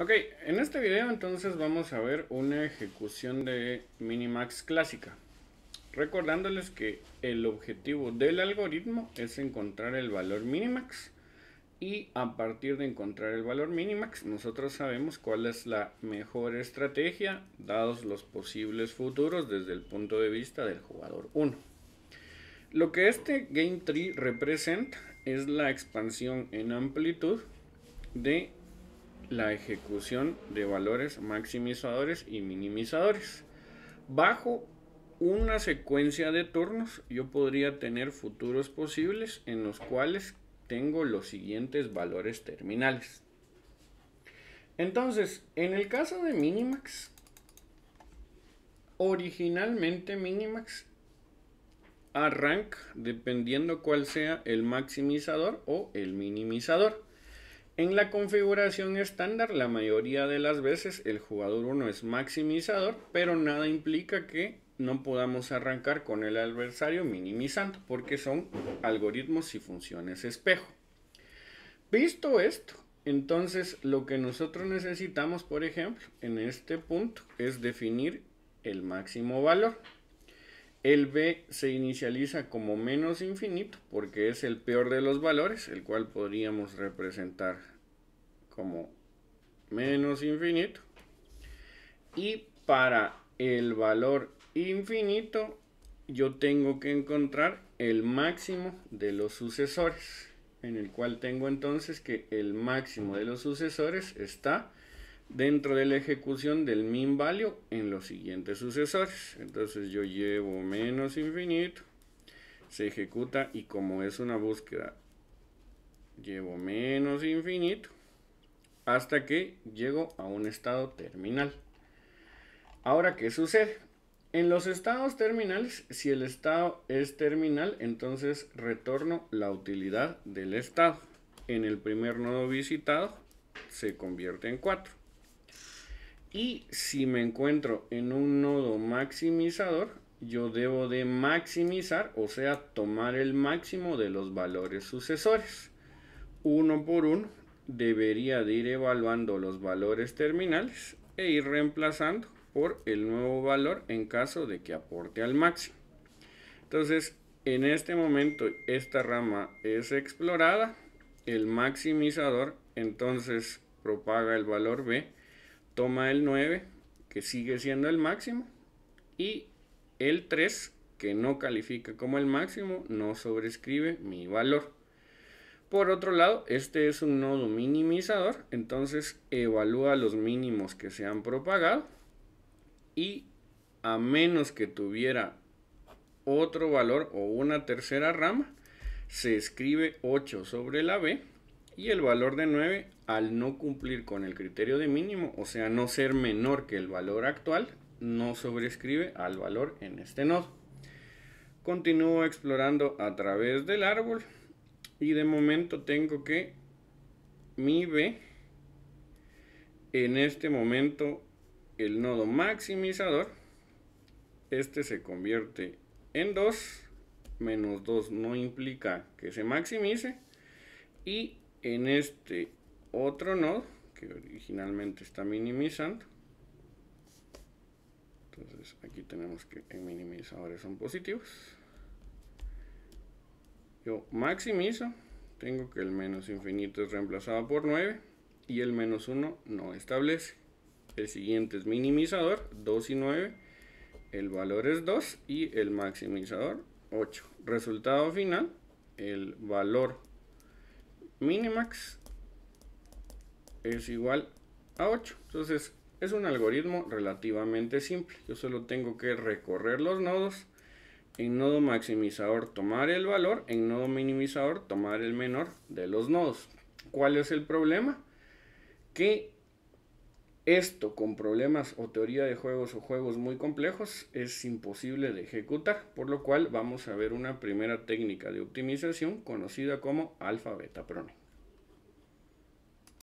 Ok, en este video entonces vamos a ver una ejecución de Minimax clásica. Recordándoles que el objetivo del algoritmo es encontrar el valor Minimax y a partir de encontrar el valor Minimax nosotros sabemos cuál es la mejor estrategia dados los posibles futuros desde el punto de vista del jugador 1. Lo que este Game Tree representa es la expansión en amplitud de la ejecución de valores maximizadores y minimizadores. Bajo una secuencia de turnos yo podría tener futuros posibles en los cuales tengo los siguientes valores terminales. Entonces, en el caso de Minimax, originalmente Minimax arranca dependiendo cuál sea el maximizador o el minimizador. En la configuración estándar, la mayoría de las veces el jugador 1 es maximizador, pero nada implica que no podamos arrancar con el adversario minimizando, porque son algoritmos y funciones espejo. Visto esto, entonces lo que nosotros necesitamos, por ejemplo, en este punto es definir el máximo valor. El b se inicializa como menos infinito porque es el peor de los valores, el cual podríamos representar como menos infinito. Y para el valor infinito yo tengo que encontrar el máximo de los sucesores, en el cual tengo entonces que el máximo de los sucesores está dentro de la ejecución del min value en los siguientes sucesores. Entonces yo llevo menos infinito, se ejecuta y como es una búsqueda, llevo menos infinito hasta que llego a un estado terminal. Ahora, ¿qué sucede? En los estados terminales, si el estado es terminal, entonces retorno la utilidad del estado. En el primer nodo visitado se convierte en 4. Y si me encuentro en un nodo maximizador, yo debo de maximizar, o sea, tomar el máximo de los valores sucesores. Uno por uno debería de ir evaluando los valores terminales e ir reemplazando por el nuevo valor en caso de que aporte al máximo. Entonces, en este momento esta rama es explorada, el maximizador entonces propaga el valor B toma el 9, que sigue siendo el máximo, y el 3, que no califica como el máximo, no sobrescribe mi valor. Por otro lado, este es un nodo minimizador, entonces evalúa los mínimos que se han propagado y a menos que tuviera otro valor o una tercera rama, se escribe 8 sobre la B y el valor de 9 al no cumplir con el criterio de mínimo, o sea, no ser menor que el valor actual, no sobrescribe al valor en este nodo. Continúo explorando a través del árbol y de momento tengo que mi B en este momento el nodo maximizador este se convierte en 2 menos 2 no implica que se maximice y en este otro nodo que originalmente está minimizando entonces aquí tenemos que en minimizadores son positivos yo maximizo tengo que el menos infinito es reemplazado por 9 y el menos 1 no establece el siguiente es minimizador 2 y 9 el valor es 2 y el maximizador 8 resultado final el valor minimax es igual a 8. Entonces es un algoritmo relativamente simple. Yo solo tengo que recorrer los nodos. En nodo maximizador tomar el valor, en nodo minimizador tomar el menor de los nodos. ¿Cuál es el problema? Que esto con problemas o teoría de juegos o juegos muy complejos es imposible de ejecutar, por lo cual vamos a ver una primera técnica de optimización conocida como alfa beta pruning.